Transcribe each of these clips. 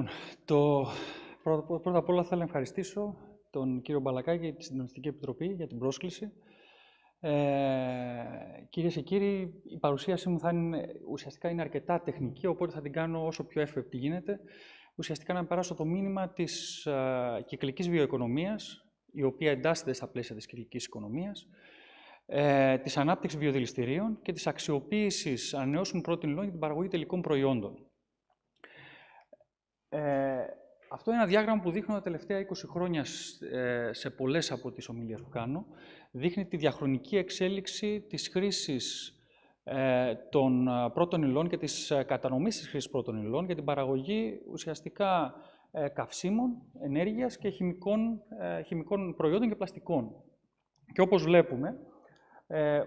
Λοιπόν, το... πρώτα απ' όλα θέλω να ευχαριστήσω τον κύριο Μπαλακάκη και τη Συντονιστική Επιτροπή για την πρόσκληση. Ε, κυρίες και κύριοι, η παρουσίασή μου θα είναι, ουσιαστικά είναι αρκετά τεχνική, οπότε θα την κάνω όσο πιο εύκολη γίνεται. Ουσιαστικά να περάσω το μήνυμα της ε, κυκλικής βιοοικονομίας, η οποία εντάσσεται στα πλαίσια της κυκλικής οικονομίας, ε, της ανάπτυξης βιοδηληστηρίων και της αξιοποίησης ανανεώσιμων πρώτη για την παραγωγή τελικών προϊόντων. Ε, αυτό είναι ένα διάγραμμα που δείχνω τα τελευταία 20 χρόνια ε, σε πολλές από τις ομιλίες που κάνω. Δείχνει τη διαχρονική εξέλιξη της χρήσης ε, των πρώτων υλών και της κατανομής της χρήσης πρώτων υλών για την παραγωγή ουσιαστικά καυσίμων, ενέργειας και χημικών, χημικών προϊόντων και πλαστικών. Και όπως βλέπουμε,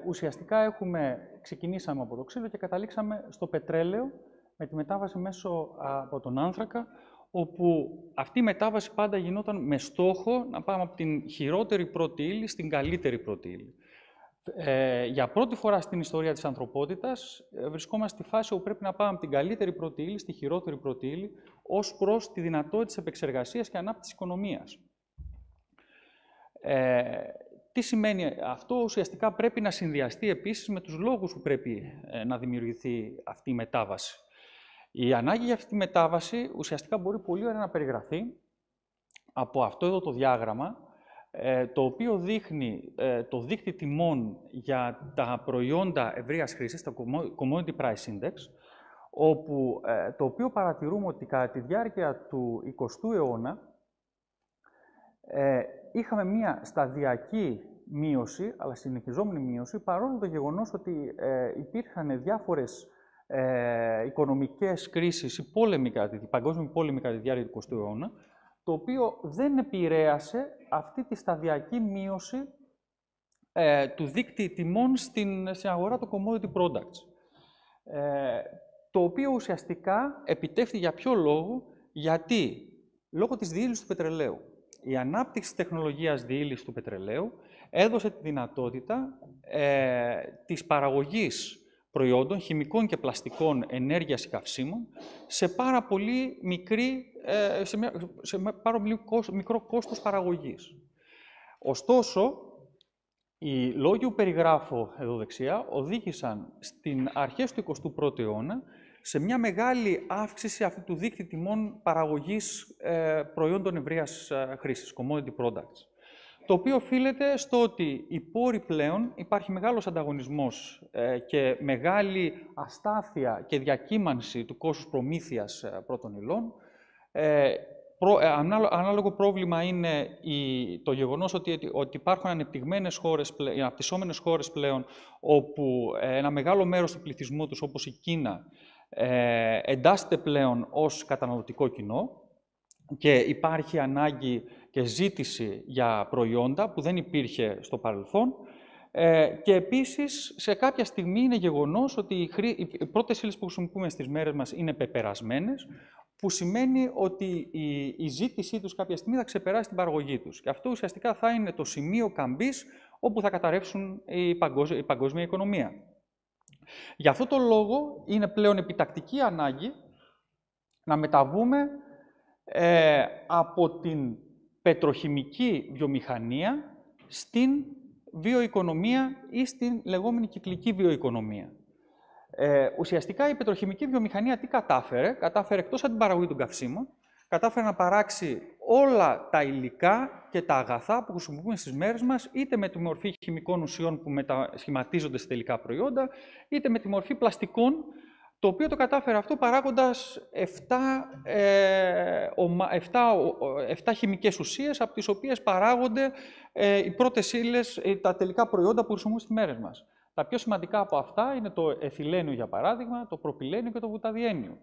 ουσιαστικά έχουμε, ξεκινήσαμε από το ξύλο και καταλήξαμε στο πετρέλαιο με τη μετάβαση μέσω από τον άνθρακα, όπου αυτή η μετάβαση πάντα γινόταν με στόχο να πάμε από την χειρότερη πρώτη ύλη στην καλύτερη πρώτη ύλη. Ε, για πρώτη φορά στην ιστορία της ανθρωπότητας ε, βρισκόμαστε στη φάση όπου πρέπει να πάμε από την καλύτερη πρώτη ύλη στη χειρότερη πρώτη ύλη ως προς τη δυνατότητα της επεξεργασίας και ανάπτυξης οικονομίας. Ε, τι σημαίνει αυτό, ουσιαστικά πρέπει να συνδυαστεί επίσης με τους λόγους που πρέπει ε, να δημιουργηθεί αυτή η μετάβαση. Η ανάγκη για αυτή τη μετάβαση ουσιαστικά μπορεί πολύ ωραία να περιγραφεί από αυτό εδώ το διάγραμμα, ε, το οποίο δείχνει ε, το δίκτυ τιμών για τα προϊόντα ευρείας χρήσης, το Commodity Price Index, όπου, ε, το οποίο παρατηρούμε ότι κατά τη διάρκεια του 20ου αιώνα είχαμε μία σταδιακή μείωση, αλλά συνεχιζόμενη μείωση, παρόλο το γεγονός ότι υπήρχαν διάφορες ε, οικονομικές κρίσεις, η πόλεμη κατά τη, κατά τη διάρκεια του 20ου αιώνα, το οποίο δεν επηρέασε αυτή τη σταδιακή μείωση ε, του δίκτυ τιμών στην, αγορά του commodity products. Ε, το οποίο ουσιαστικά επιτεύχθη για ποιο λόγο, γιατί λόγω της διήλυσης του πετρελαίου. Η ανάπτυξη της τεχνολογίας διήλυσης του πετρελαίου έδωσε τη δυνατότητα ε, της παραγωγής προϊόντων, χημικών και πλαστικών ενέργειας καυσίμων, σε πάρα πολύ μικρή, ε, σε, σε πάρα πολύ μικρό κόστος παραγωγής. Ωστόσο, οι λόγοι που περιγράφω εδώ δεξιά οδήγησαν στην αρχές του 21ου αιώνα σε μια μεγάλη αύξηση αυτού του δείκτη τιμών παραγωγής ε, προϊόντων ευρείας ε, χρήσης, commodity products το οποίο οφείλεται στο ότι οι πόροι πλέον υπάρχει μεγάλος ανταγωνισμός ε, και μεγάλη αστάθεια και διακύμανση του κόστους προμήθειας ε, πρώτων υλών. Ε, ανάλογο πρόβλημα είναι το γεγονός ότι, ότι υπάρχουν ανεπτυγμένες χώρες, αναπτυσσόμενες χώρες πλέον, όπου ένα μεγάλο μέρος του πληθυσμού τους, όπως η Κίνα, εντάσσεται πλέον ως καταναλωτικό κοινό και υπάρχει ανάγκη και ζήτηση για προϊόντα που δεν υπήρχε στο παρελθόν. Ε, και επίσης, σε κάποια στιγμή είναι γεγονός ότι οι, χρή... οι πρώτες ύλες που χρησιμοποιούμε στις μέρες μας είναι πεπερασμένες, που σημαίνει ότι η, ζήτησή τους κάποια στιγμή θα ξεπεράσει την παραγωγή τους. Και αυτό ουσιαστικά θα είναι το σημείο καμπής όπου θα καταρρεύσουν η, παγκόσμια, η παγκόσμια οικονομία. Γι' αυτό το λόγο είναι πλέον επιτακτική ανάγκη να μεταβούμε ε, από την πετροχημική βιομηχανία στην βιοοικονομία ή στην λεγόμενη κυκλική βιοοικονομία. Ε, ουσιαστικά η στην λεγομενη κυκλικη βιοοικονομια βιομηχανία τι κατάφερε, κατάφερε εκτός από την παραγωγή των καυσίμων, κατάφερε να παράξει όλα τα υλικά και τα αγαθά που χρησιμοποιούμε στις μέρες μας, είτε με τη μορφή χημικών ουσιών που μετασχηματίζονται σε τελικά προϊόντα, είτε με τη μορφή πλαστικών το οποίο το κατάφερε αυτό παράγοντας 7, ε, 7, 7 χημικές ουσίες, από τις οποίες παράγονται ε, οι πρώτες ύλες, ε, τα τελικά προϊόντα που χρησιμοποιούμε στις μέρες μας. Τα πιο σημαντικά από αυτά είναι το εθιλένιο, για παράδειγμα, το προπυλένιο και το βουταδιένιο.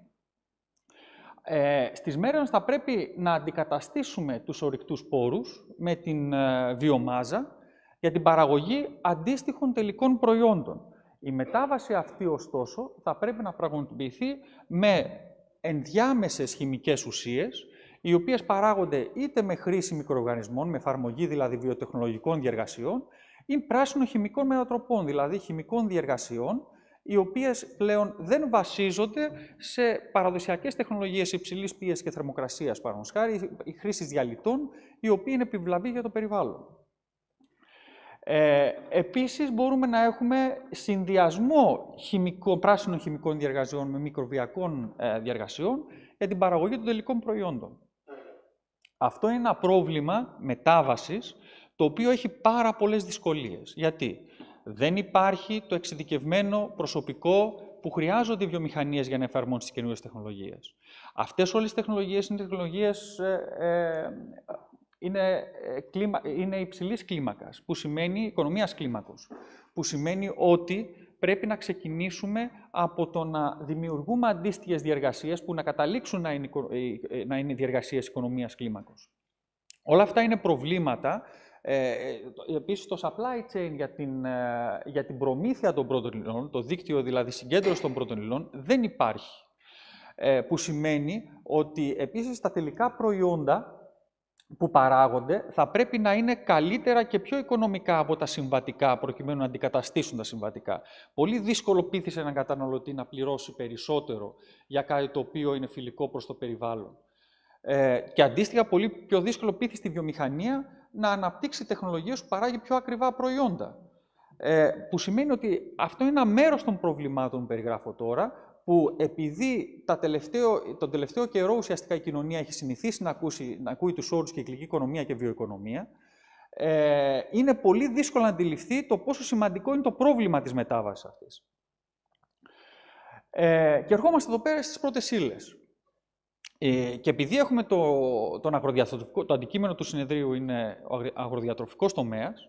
Ε, στις μέρες μας θα πρέπει να αντικαταστήσουμε τους ορυκτούς πόρους με την ε, βιομάζα για την παραγωγή αντίστοιχων τελικών προϊόντων. Η μετάβαση αυτή, ωστόσο, θα πρέπει να πραγματοποιηθεί με ενδιάμεσες χημικές ουσίες, οι οποίες παράγονται είτε με χρήση μικροοργανισμών, με εφαρμογή δηλαδή βιοτεχνολογικών διεργασιών, ή πράσινων χημικών μετατροπών, δηλαδή χημικών διεργασιών, οι οποίες πλέον δεν βασίζονται σε παραδοσιακές τεχνολογίες υψηλής πίεσης και θερμοκρασίας, παραδείγματος χάρη, η χρήσης διαλυτών, οι οποίοι υψηλης πιεσης και θερμοκρασιας παραδοσιακά, η επιβλαβή για το περιβάλλον. Ε, επίσης, μπορούμε να έχουμε συνδυασμό χημικό, πράσινων χημικών διεργασιών με μικροβιακών διαργασιών ε, διεργασιών για την παραγωγή των τελικών προϊόντων. Αυτό είναι ένα πρόβλημα μετάβασης, το οποίο έχει πάρα πολλές δυσκολίες. Γιατί δεν υπάρχει το εξειδικευμένο προσωπικό που χρειάζονται οι βιομηχανίες για να εφαρμόσουν τις καινούριες τεχνολογίες. Αυτές όλες οι τεχνολογίες είναι τεχνολογίες ε, ε είναι, ε, κλίμα, είναι υψηλής κλίμακας, που σημαίνει οικονομίας κλίμακος, που σημαίνει ότι πρέπει να ξεκινήσουμε από το να δημιουργούμε αντίστοιχες διεργασίες που να καταλήξουν να είναι, ε, ε, να είναι διεργασίες οικονομίας κλίμακος. Όλα αυτά είναι προβλήματα. Ε, επίσης, το supply chain για την, για την προμήθεια των πρώτων υλών, το δίκτυο δηλαδή συγκέντρωσης των πρώτων υλών, δεν υπάρχει. που σημαίνει ότι επίσης τα τελικά προϊόντα που παράγονται θα πρέπει να είναι καλύτερα και πιο οικονομικά από τα συμβατικά, προκειμένου να αντικαταστήσουν τα συμβατικά. Πολύ δύσκολο πείθησε έναν καταναλωτή να πληρώσει περισσότερο για κάτι το οποίο είναι φιλικό προς το περιβάλλον. Ε, και αντίστοιχα, πολύ πιο δύσκολο πείθει στη βιομηχανία να αναπτύξει τεχνολογίες που παράγει πιο ακριβά προϊόντα. Ε, που σημαίνει ότι αυτό είναι ένα μέρος των προβλημάτων που περιγράφω τώρα, που επειδή τα τελευταίο, τον τελευταίο καιρό ουσιαστικά η κοινωνία έχει συνηθίσει να, ακούσει, να ακούει τους όρους κυκλική οικονομία και βιοοικονομία, ε, είναι πολύ δύσκολο να αντιληφθεί το πόσο σημαντικό είναι το πρόβλημα της μετάβασης αυτής. Ε, και ερχόμαστε εδώ πέρα στις πρώτες ύλες. Ε, και επειδή έχουμε το, τον το αντικείμενο του συνεδρίου είναι ο αγροδιατροφικός τομέας,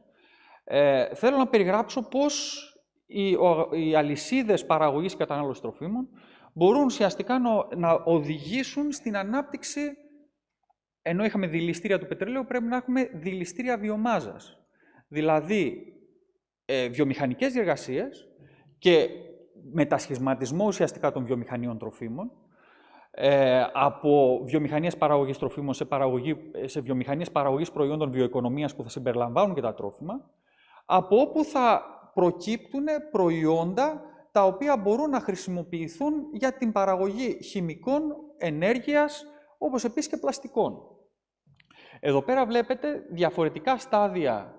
ε, θέλω να περιγράψω πώς οι, οι αλυσίδες παραγωγής και κατανάλωσης τροφίμων μπορούν ουσιαστικά να οδηγήσουν στην ανάπτυξη, ενώ είχαμε δηληστήρια του πετρελαίου, πρέπει να έχουμε δηληστήρια βιομάζας. Δηλαδή, ε, βιομηχανικές διεργασίες και μετασχισματισμό ουσιαστικά των βιομηχανιών τροφίμων, ε, από βιομηχανίες παραγωγής τροφίμων σε, παραγωγή, σε βιομηχανίες παραγωγής προϊόντων βιοοικονομίας που θα συμπεριλαμβάνουν και τα τρόφιμα, από όπου θα προκύπτουν προϊόντα τα οποία μπορούν να χρησιμοποιηθούν για την παραγωγή χημικών, ενέργειας, όπως επίσης και πλαστικών. Εδώ πέρα βλέπετε διαφορετικά στάδια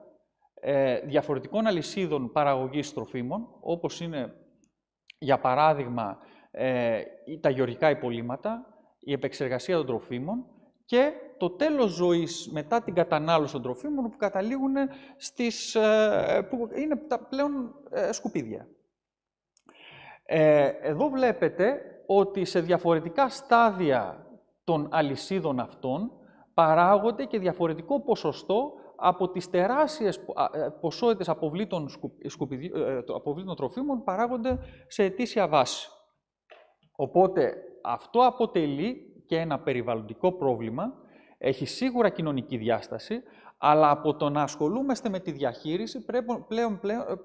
ε, διαφορετικών αλυσίδων παραγωγής τροφίμων, όπως είναι, για παράδειγμα, ε, τα γεωργικά υπολείμματα, η επεξεργασία των τροφίμων, και το τέλος ζωής μετά την κατανάλωση των τροφίμων που καταλήγουν στις, ε, που είναι τα πλέον ε, σκουπίδια. Ε, εδώ βλέπετε ότι σε διαφορετικά στάδια των αλυσίδων αυτών παράγονται και διαφορετικό ποσοστό από τις τεράστιες ποσότητες αποβλήτων, αποβλήτων τροφίμων παράγονται σε αιτήσια βάση. Οπότε αυτό αποτελεί και ένα περιβαλλοντικό πρόβλημα, έχει σίγουρα κοινωνική διάσταση, αλλά από το να ασχολούμαστε με τη διαχείριση πρέπει πλέον,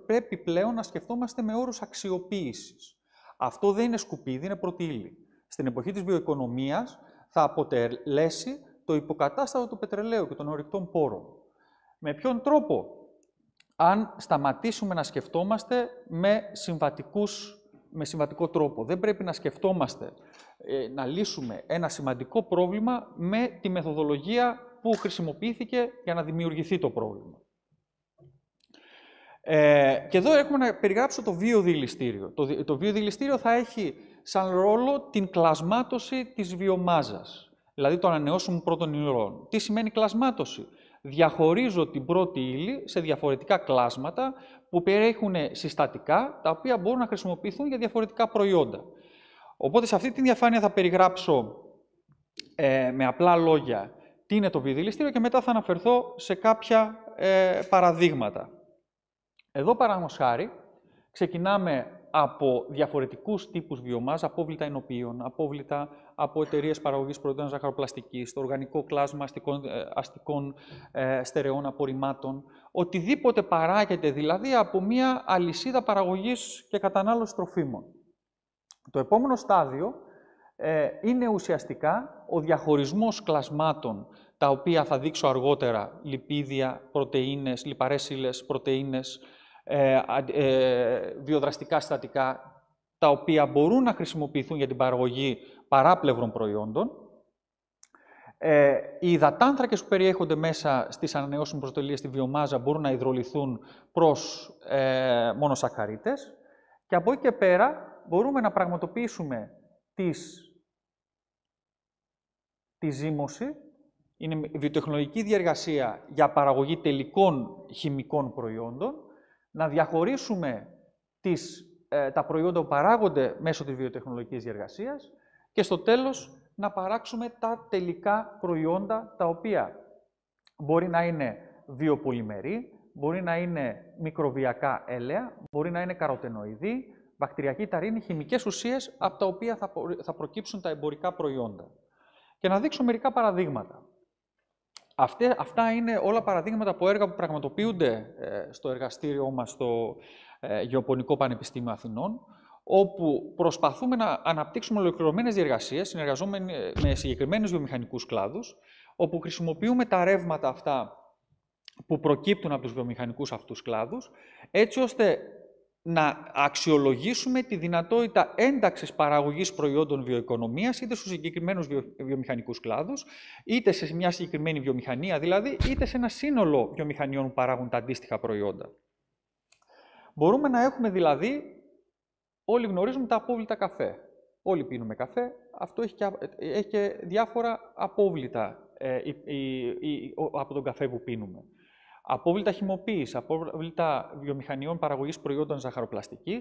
πρέπει πλέον να σκεφτόμαστε με όρους αξιοποίησης. Αυτό δεν είναι σκουπίδι, είναι πρωτήλη. Στην εποχή της βιοοικονομίας θα αποτελέσει το υποκατάστατο του πετρελαίου και των ορυκτών πόρων. Με ποιον τρόπο, αν σταματήσουμε να σκεφτόμαστε με συμβατικούς με σημαντικό τρόπο. Δεν πρέπει να σκεφτόμαστε ε, να λύσουμε ένα σημαντικό πρόβλημα με τη μεθοδολογία που χρησιμοποιήθηκε για να δημιουργηθεί το πρόβλημα. Ε, και εδώ έχουμε να περιγράψω το βιοδηληστήριο. Το, το βιοδηληστήριο θα έχει σαν ρόλο την κλασμάτωση της βιομάζας, δηλαδή των ανανεώσιμων πρώτων υλών. Τι σημαίνει κλασμάτωση διαχωρίζω την πρώτη ύλη σε διαφορετικά κλάσματα που περιέχουν συστατικά τα οποία μπορούν να χρησιμοποιηθούν για διαφορετικά προϊόντα. Οπότε σε αυτή τη διαφάνεια θα περιγράψω ε, με απλά λόγια τι είναι το βιδηλιστήριο και μετά θα αναφερθώ σε κάποια ε, παραδείγματα. Εδώ παράγματος ξεκινάμε από διαφορετικούς τύπους βιομάζα, απόβλητα ενοποιείων, απόβλητα από εταιρείες παραγωγής προϊόντων ζαχαροπλαστικής, το οργανικό κλάσμα αστικών, ε, αστικών ε, στερεών απορριμμάτων. Οτιδήποτε παράγεται δηλαδή από μια αλυσίδα παραγωγής και κατανάλωσης τροφίμων. Το επόμενο στάδιο ε, είναι ουσιαστικά ο διαχωρισμός κλασμάτων, τα οποία θα δείξω αργότερα, λιπίδια, πρωτεΐνες, λιπαρές ύλες, πρωτεΐνες, ε, ε, βιοδραστικά συστατικά, τα οποία μπορούν να χρησιμοποιηθούν για την παραγωγή παράπλευρων προϊόντων. Ε, οι υδατάνθρακες που περιέχονται μέσα στις ανανεώσιμες προστολίες στη βιομάζα μπορούν να υδροληθούν προς ε, μονοσακαρίτες και από εκεί και πέρα μπορούμε να πραγματοποιήσουμε τις, τη ζύμωση, είναι βιοτεχνολογική διεργασία για παραγωγή τελικών χημικών προϊόντων, να διαχωρίσουμε τις, ε, τα προϊόντα που παράγονται μέσω της βιοτεχνολογικής διεργασίας και στο τέλος να παράξουμε τα τελικά προϊόντα τα οποία μπορεί να είναι βιοπολιμερή, μπορεί να είναι μικροβιακά έλαια, μπορεί να είναι καροτενοειδή, βακτηριακή ταρίνη, χημικές ουσίες από τα οποία θα προκύψουν τα εμπορικά προϊόντα. Και να δείξω μερικά παραδείγματα. αυτά είναι όλα παραδείγματα από έργα που πραγματοποιούνται ε, στο εργαστήριό μας στο ε, Γεωπονικό Πανεπιστήμιο Αθηνών, όπου προσπαθούμε να αναπτύξουμε ολοκληρωμένες διεργασίες, συνεργαζόμενοι ε, με συγκεκριμένους βιομηχανικούς κλάδους, όπου χρησιμοποιούμε τα ρεύματα αυτά που προκύπτουν από τους βιομηχανικούς αυτούς κλάδους, έτσι ώστε να αξιολογήσουμε τη δυνατότητα ένταξης παραγωγής προϊόντων βιοοικονομίας είτε στους συγκεκριμένους βιομηχανικούς κλάδους, είτε σε μια συγκεκριμένη βιομηχανία δηλαδή, είτε σε ένα σύνολο βιομηχανιών που παράγουν τα αντίστοιχα προϊόντα. Μπορούμε να έχουμε δηλαδή Όλοι γνωρίζουμε τα απόβλητα καφέ. Όλοι πίνουμε καφέ. Αυτό έχει και, ε, διάφορα απόβλητα ε, από τον καφέ που πίνουμε. Απόβλητα χυμοποίηση, απόβλητα βιομηχανιών παραγωγής προϊόντων ζαχαροπλαστικής,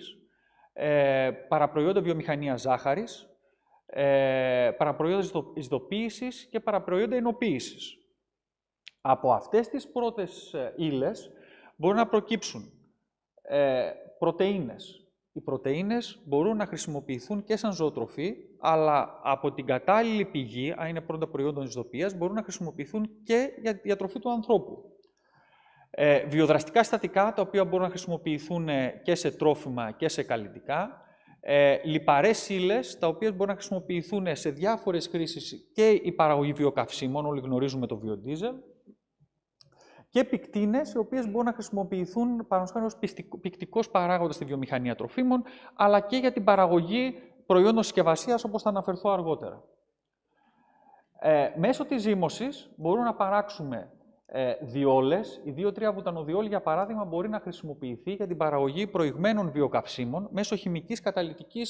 ε, παραπροϊόντα βιομηχανία ζάχαρης, ε, παραπροϊόντα ειδοποίηση και παραπροϊόντα ενοποίησης. Από αυτές τις πρώτες ε, ύλες μπορούν να προκύψουν ε, οι πρωτεΐνες μπορούν να χρησιμοποιηθούν και σαν ζωοτροφή, αλλά από την κατάλληλη πηγή, αν είναι πρώτα προϊόντα της μπορούν να χρησιμοποιηθούν και για τη διατροφή του ανθρώπου. Ε, βιοδραστικά στατικά, τα οποία μπορούν να χρησιμοποιηθούν ε, και σε τρόφιμα και σε καλλιτικά. Ε, λιπαρές ύλες, τα οποία μπορούν να χρησιμοποιηθούν ε, σε διάφορες χρήσεις και η παραγωγή βιοκαυσίμων, όλοι γνωρίζουμε το βιοντίζελ και πικτίνε, οι οποίες μπορούν να χρησιμοποιηθούν παραδείγματος ω πικτικός παράγοντας στη βιομηχανία τροφίμων, αλλά και για την παραγωγή προϊόντων συσκευασίας, όπως θα αναφερθώ αργότερα. Ε, μέσω της ζύμωσης μπορούμε να παράξουμε ε, διόλες. Η 2-3 βουτανοδιόλη, για παράδειγμα, μπορεί να χρησιμοποιηθεί για την παραγωγή προηγμένων βιοκαυσίμων μέσω χημικής καταλητικής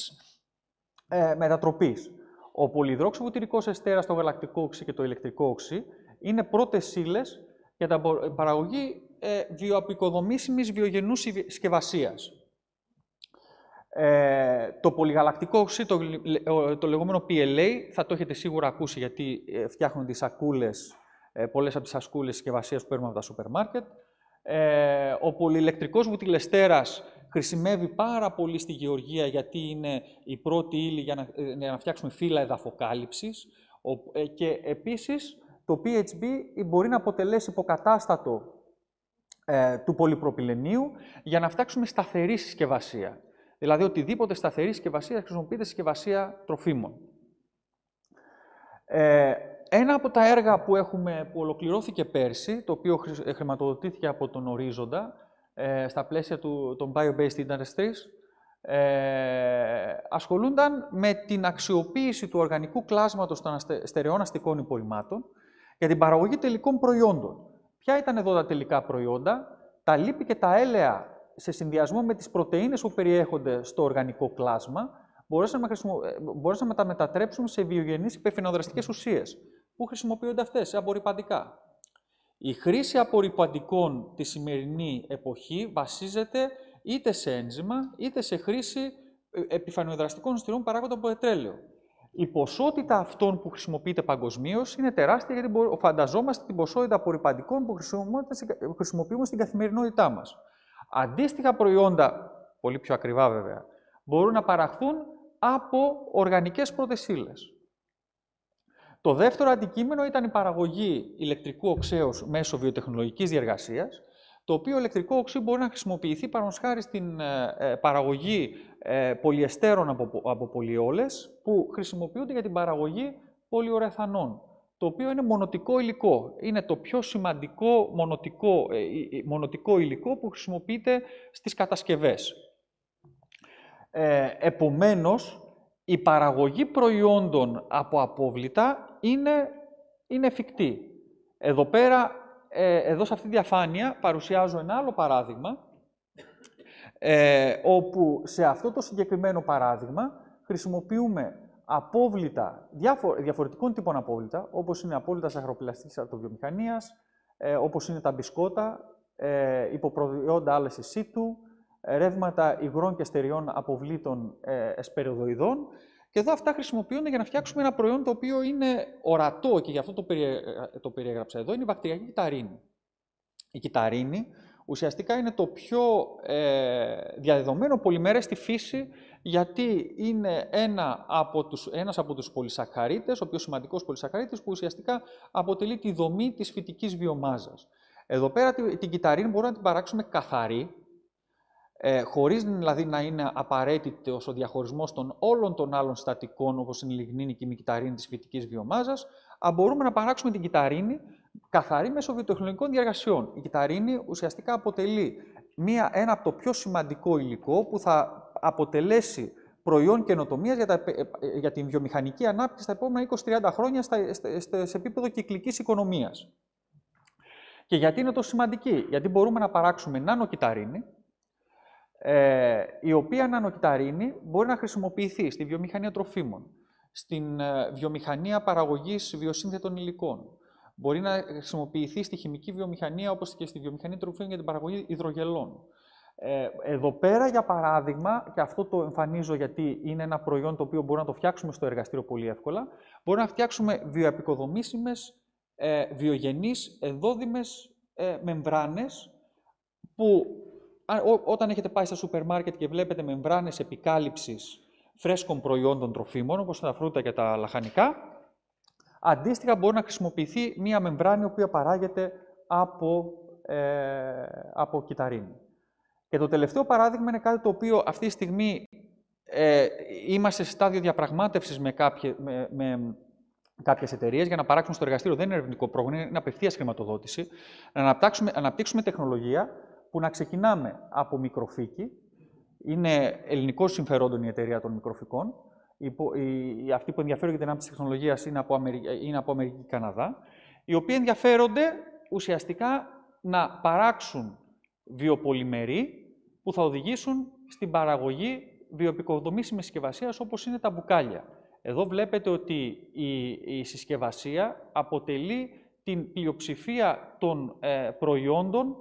ε, μετατροπής. Ο πολυδρόξιβουτυρικό εστέρας, το γαλακτικό οξύ και το ηλεκτρικό οξύ είναι πρώτες ύλες για την παραγωγή ε, βιοαπικοδομήσιμης βιογενούς συσκευασίας. Ε, το πολυγαλακτικό οξύ, το, το λεγόμενο PLA, θα το έχετε σίγουρα ακούσει γιατί ε, φτιάχνουν τις σακούλες, ε, πολλές από τις σακούλες συσκευασίας που παίρνουμε από τα σούπερ μάρκετ. Ε, ο πολυελεκτρικός βουτυλεστέρας χρησιμεύει πάρα πολύ στη γεωργία γιατί είναι η πρώτη ύλη για να, ε, για να φτιάξουμε φύλλα εδαφοκάλυψης και επίσης το PHB μπορεί να αποτελέσει υποκατάστατο ε, του πολυπροπυλενίου για να φτάξουμε σταθερή συσκευασία. Δηλαδή, οτιδήποτε σταθερή συσκευασία χρησιμοποιείται συσκευασία τροφίμων. Ε, ένα από τα έργα που, έχουμε, που ολοκληρώθηκε πέρσι, το οποίο ε, χρηματοδοτήθηκε από τον Ορίζοντα, στα πλαίσια του, των Bio-Based Industries, ασχολούνταν με την αξιοποίηση του οργανικού κλάσματος των στερεών αστικών υπολοιμάτων για την παραγωγή τελικών προϊόντων. Ποια ήταν εδώ τα τελικά προϊόντα, τα λίπη και τα έλαια σε συνδυασμό με τις πρωτεΐνες που περιέχονται στο οργανικό κλάσμα, μπορέσαμε, να ε, τα μετατρέψουμε σε βιογενείς υπερφαινοδραστικές ουσίες. Πού χρησιμοποιούνται αυτές, σε απορριπαντικά. Η χρήση απορριπαντικών τη σημερινή εποχή βασίζεται είτε σε ένζημα, είτε σε χρήση ε, επιφανειοδραστικών ουσιών παράγοντα από πετρέλαιο η ποσότητα αυτών που χρησιμοποιείται παγκοσμίως είναι τεράστια, γιατί φανταζόμαστε την ποσότητα απορριπαντικών που χρησιμοποιούμε στην καθημερινότητά μας. Αντίστοιχα προϊόντα, πολύ πιο ακριβά βέβαια, μπορούν να παραχθούν από οργανικές πρωτεσίλες. Το δεύτερο αντικείμενο ήταν η παραγωγή ηλεκτρικού οξέως μέσω βιοτεχνολογικής διεργασίας, το οποίο ηλεκτρικό οξύ μπορεί να χρησιμοποιηθεί χάρη στην ε, ε, παραγωγή ε, πολυεστέρων από, από πολυόλες που χρησιμοποιούνται για την παραγωγή πολυορεθανών, το οποίο είναι μονοτικό υλικό. Είναι το πιο σημαντικό μονοτικό, μονοτικό υλικό που χρησιμοποιείται στις κατασκευές. Ε, επομένως, η παραγωγή προϊόντων από απόβλητα είναι, είναι εφικτή. Εδώ πέρα ε, εδώ σε αυτή τη διαφάνεια παρουσιάζω ένα άλλο παράδειγμα, ε, όπου σε αυτό το συγκεκριμένο παράδειγμα χρησιμοποιούμε απόβλητα, διαφορετικών τύπων απόβλητα, όπως είναι απόβλητα σαχαροπλαστικής αρτοβιομηχανίας, ε, όπως είναι τα μπισκότα, ε, υποπροϊόντα άλλες εσίτου, ρεύματα υγρών και στεριών αποβλήτων ε, και εδώ αυτά χρησιμοποιούνται για να φτιάξουμε ένα προϊόν το οποίο είναι ορατό και γι' αυτό το, περί ε, το περιέγραψα εδώ, είναι η βακτηριακή κυταρίνη. Η κυταρίνη ουσιαστικά είναι το πιο ε, διαδεδομένο πολυμέρες στη φύση, γιατί είναι ένα από τους, ένας από τους πολυσακχαρίτες ο πιο σημαντικός πολυσακχαρίτης, που ουσιαστικά αποτελεί τη δομή της φυτικής βιομάζας. Εδώ πέρα την κυταρίνη μπορούμε να την παράξουμε καθαρή, ε, χωρίς δηλαδή να είναι απαραίτητο ο διαχωρισμός των όλων των άλλων στατικών, όπως είναι η λιγνίνη και η μικυταρίνη της φυτικής βιομάζας, μπορούμε να παράξουμε την κυταρίνη καθαρή μέσω βιοτεχνολογικών διαργασιών. Η κυταρίνη ουσιαστικά αποτελεί μία, ένα από το πιο σημαντικό υλικό που θα αποτελέσει προϊόν καινοτομίας για, ε, ε, για την βιομηχανική ανάπτυξη στα επόμενα 20-30 χρόνια στα, σε επίπεδο κυκλικής οικονομίας. Και γιατί είναι τόσο σημαντική, γιατί μπορούμε να παράξουμε νάνο κυταρίνη, ε, η οποία να νανοκυταρίνη μπορεί να χρησιμοποιηθεί στη βιομηχανία τροφίμων, στην ε, βιομηχανία παραγωγής βιοσύνθετων υλικών, μπορεί να χρησιμοποιηθεί στη χημική βιομηχανία όπως και στη βιομηχανία τροφίμων για την παραγωγή υδρογελών. Ε, εδώ πέρα, για παράδειγμα, και αυτό το εμφανίζω γιατί είναι ένα προϊόν το οποίο μπορούμε να το φτιάξουμε στο εργαστήριο πολύ εύκολα, μπορούμε να φτιάξουμε βιοαπικοδομήσιμες, ε, βιογενείς, εδόδημες ε, μεμβράνες που όταν έχετε πάει στα σούπερ μάρκετ και βλέπετε μεμβράνες επικάλυψης φρέσκων προϊόντων τροφίμων, όπως τα φρούτα και τα λαχανικά, αντίστοιχα μπορεί να χρησιμοποιηθεί μία μεμβράνη η οποία παράγεται από, ε, από κυταρίνη. Και το τελευταίο παράδειγμα είναι κάτι το οποίο αυτή τη στιγμή ε, είμαστε σε στάδιο διαπραγμάτευσης με, κάποιε, με, κάποιες εταιρείες για να παράξουν στο εργαστήριο, δεν είναι ερευνητικό πρόγραμμα, είναι απευθείας χρηματοδότηση, να αναπτύξουμε, αναπτύξουμε τεχνολογία που να ξεκινάμε από μικροφύκη. Είναι ελληνικό συμφερόντων η εταιρεία των μικροφικών. αυτή που ενδιαφέρονται για την ανάπτυξη τεχνολογίας είναι, από Αμερική, είναι από Αμερική Καναδά. Οι οποίοι ενδιαφέρονται ουσιαστικά να παράξουν βιοπολιμερή που θα οδηγήσουν στην παραγωγή βιοπικοδομήσιμη συσκευασία όπως είναι τα μπουκάλια. Εδώ βλέπετε ότι η, η συσκευασία αποτελεί την πλειοψηφία των ε, προϊόντων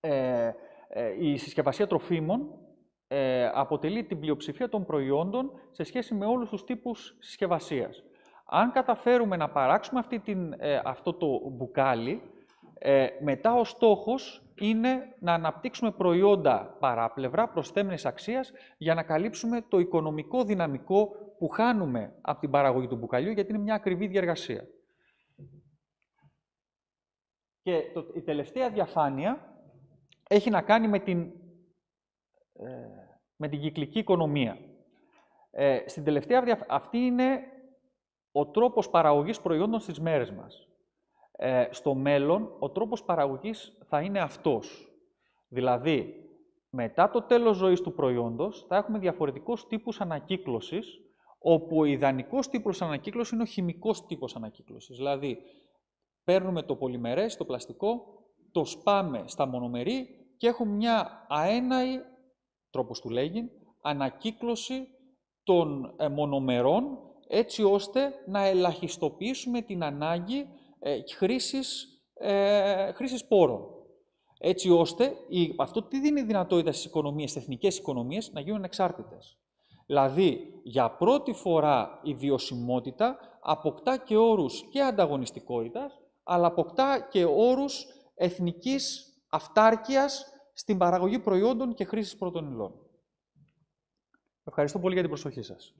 ε, ε, η συσκευασία τροφίμων ε, αποτελεί την πλειοψηφία των προϊόντων σε σχέση με όλους τους τύπους συσκευασίας. Αν καταφέρουμε να παράξουμε αυτή την, ε, αυτό το μπουκάλι, μετά ο στόχος είναι να αναπτύξουμε προϊόντα παράπλευρα, προσθέμενης αξίας, για να καλύψουμε το οικονομικό δυναμικό που χάνουμε από την παραγωγή του μπουκαλιού, γιατί είναι μια ακριβή διαργασία. Και το, η τελευταία διαφάνεια έχει να κάνει με την, ε, με την κυκλική οικονομία. Ε, στην τελευταία αυτή είναι ο τρόπος παραγωγής προϊόντων στις μέρες μας. Ε, στο μέλλον, ο τρόπος παραγωγής θα είναι αυτός. Δηλαδή, μετά το τέλος ζωής του προϊόντος, θα έχουμε διαφορετικούς τύπους ανακύκλωσης, όπου ο ιδανικός τύπος ανακύκλωσης είναι ο χημικός τύπος ανακύκλωσης. Δηλαδή, παίρνουμε το πολυμερές, το πλαστικό, το σπάμε στα μονομερή και έχουν μια αέναη, τρόπος του λέγει, ανακύκλωση των ε, μονομερών, έτσι ώστε να ελαχιστοποιήσουμε την ανάγκη ε, χρήσης, ε, χρήσης πόρων. Έτσι ώστε αυτό τι δίνει δυνατότητα στις οικονομίες, στις εθνικές οικονομίες, να γίνουν εξάρτητες. Δηλαδή, για πρώτη φορά η βιωσιμότητα αποκτά και όρους και ανταγωνιστικότητας, αλλά αποκτά και όρους εθνικής αυτάρκειας στην παραγωγή προϊόντων και χρήσης πρώτων Ευχαριστώ πολύ για την προσοχή σας.